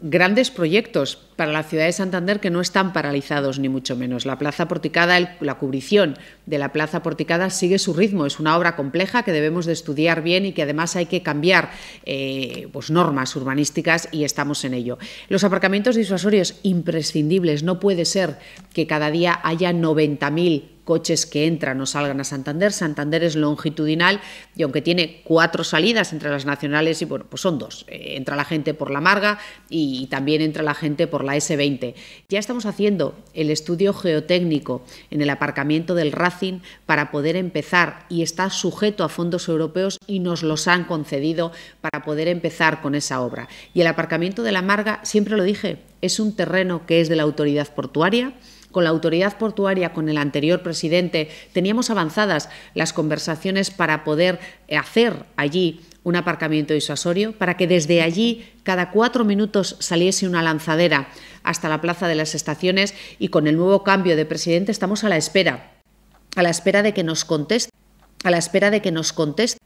grandes proyectos para la ciudad de Santander que no están paralizados, ni mucho menos. La Plaza Porticada, la cubrición de la Plaza Porticada sigue su ritmo. Es una obra compleja que debemos de estudiar bien y que además hay que cambiar eh, pues, normas urbanísticas y estamos en ello. Los aparcamientos disuasorios imprescindibles. No puede ser que cada día haya 90.000 coches que entran o salgan a Santander. Santander es longitudinal y aunque tiene cuatro salidas entre las nacionales, y bueno, pues son dos. Eh, entra la gente por la Marga y también entra la gente por la S20. Ya estamos haciendo el estudio geotécnico en el aparcamiento del Racing para poder empezar y está sujeto a fondos europeos y nos los han concedido para poder empezar con esa obra. Y el aparcamiento de la Marga, siempre lo dije, es un terreno que es de la autoridad portuaria con la autoridad portuaria, con el anterior presidente, teníamos avanzadas las conversaciones para poder eh, hacer allí un aparcamiento disuasorio para que desde allí cada cuatro minutos saliese una lanzadera hasta la plaza de las estaciones y con el nuevo cambio de presidente estamos a la espera, a la espera de que nos conteste, a la espera de que nos conteste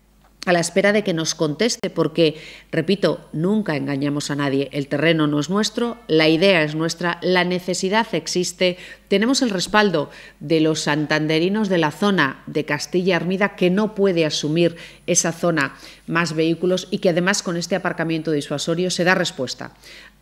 a la espera de que nos conteste, porque, repito, nunca engañamos a nadie. El terreno no es nuestro, la idea es nuestra, la necesidad existe, tenemos el respaldo de los santanderinos de la zona de Castilla Armida que no puede asumir esa zona más vehículos y que además con este aparcamiento disuasorio se da respuesta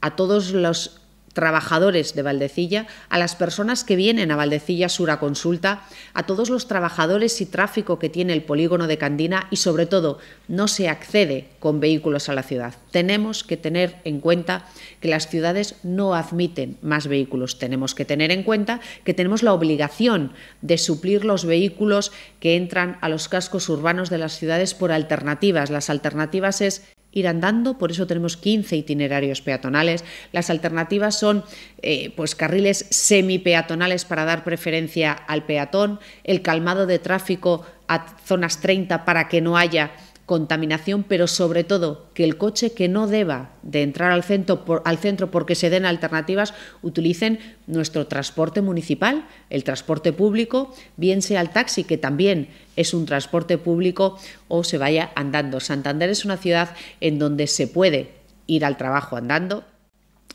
a todos los trabajadores de Valdecilla, a las personas que vienen a Valdecilla Sur a consulta, a todos los trabajadores y tráfico que tiene el polígono de Candina y sobre todo no se accede con vehículos a la ciudad. Tenemos que tener en cuenta que las ciudades no admiten más vehículos. Tenemos que tener en cuenta que tenemos la obligación de suplir los vehículos que entran a los cascos urbanos de las ciudades por alternativas. Las alternativas es ir andando, por eso tenemos 15 itinerarios peatonales. Las alternativas son eh, pues carriles peatonales para dar preferencia al peatón, el calmado de tráfico a zonas 30 para que no haya contaminación, pero sobre todo que el coche que no deba de entrar al centro, por, al centro porque se den alternativas, utilicen nuestro transporte municipal, el transporte público, bien sea el taxi, que también es un transporte público, o se vaya andando. Santander es una ciudad en donde se puede ir al trabajo andando,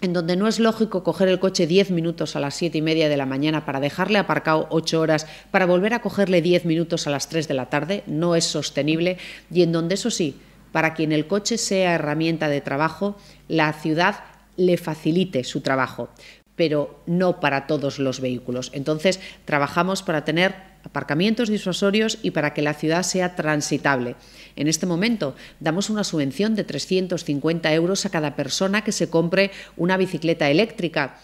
en donde no es lógico coger el coche 10 minutos a las 7 y media de la mañana para dejarle aparcado 8 horas, para volver a cogerle 10 minutos a las 3 de la tarde, no es sostenible, y en donde eso sí, para quien el coche sea herramienta de trabajo, la ciudad le facilite su trabajo, pero no para todos los vehículos. Entonces, trabajamos para tener aparcamientos disuasorios y para que la ciudad sea transitable. En este momento damos una subvención de 350 euros a cada persona que se compre una bicicleta eléctrica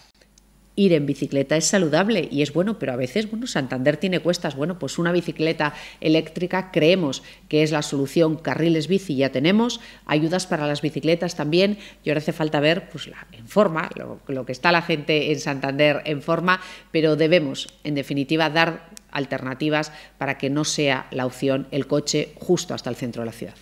ir en bicicleta es saludable y es bueno, pero a veces, bueno, Santander tiene cuestas. Bueno, pues una bicicleta eléctrica creemos que es la solución. Carriles bici ya tenemos, ayudas para las bicicletas también y ahora hace falta ver, pues, la, en forma, lo, lo que está la gente en Santander en forma, pero debemos, en definitiva, dar alternativas para que no sea la opción el coche justo hasta el centro de la ciudad.